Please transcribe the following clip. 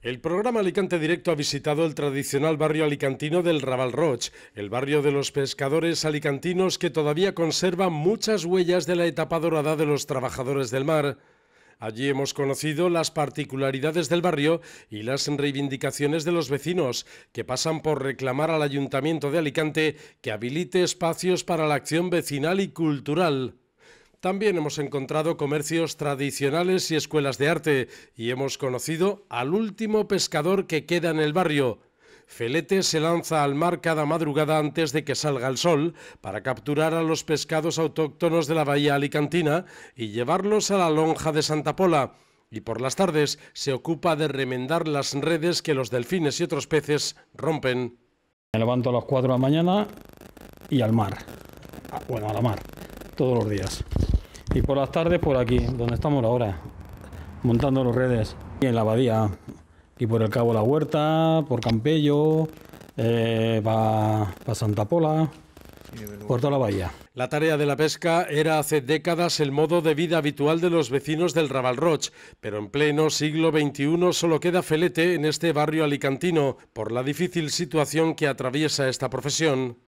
El programa Alicante Directo ha visitado el tradicional barrio alicantino del Raval Roch, el barrio de los pescadores alicantinos que todavía conserva muchas huellas de la etapa dorada de los trabajadores del mar. Allí hemos conocido las particularidades del barrio y las reivindicaciones de los vecinos, que pasan por reclamar al Ayuntamiento de Alicante que habilite espacios para la acción vecinal y cultural. También hemos encontrado comercios tradicionales y escuelas de arte y hemos conocido al último pescador que queda en el barrio. Felete se lanza al mar cada madrugada antes de que salga el sol para capturar a los pescados autóctonos de la bahía alicantina y llevarlos a la lonja de Santa Pola y por las tardes se ocupa de remendar las redes que los delfines y otros peces rompen. Me levanto a las 4 de la mañana y al mar, ah, bueno, a la mar, todos los días. Y por las tardes por aquí, donde estamos ahora, montando los redes. Y en la abadía. Y por el Cabo La Huerta, por Campello, eh, para Santa Pola. Por toda la bahía. La tarea de la pesca era hace décadas el modo de vida habitual de los vecinos del Roche, pero en pleno siglo XXI solo queda felete en este barrio alicantino por la difícil situación que atraviesa esta profesión.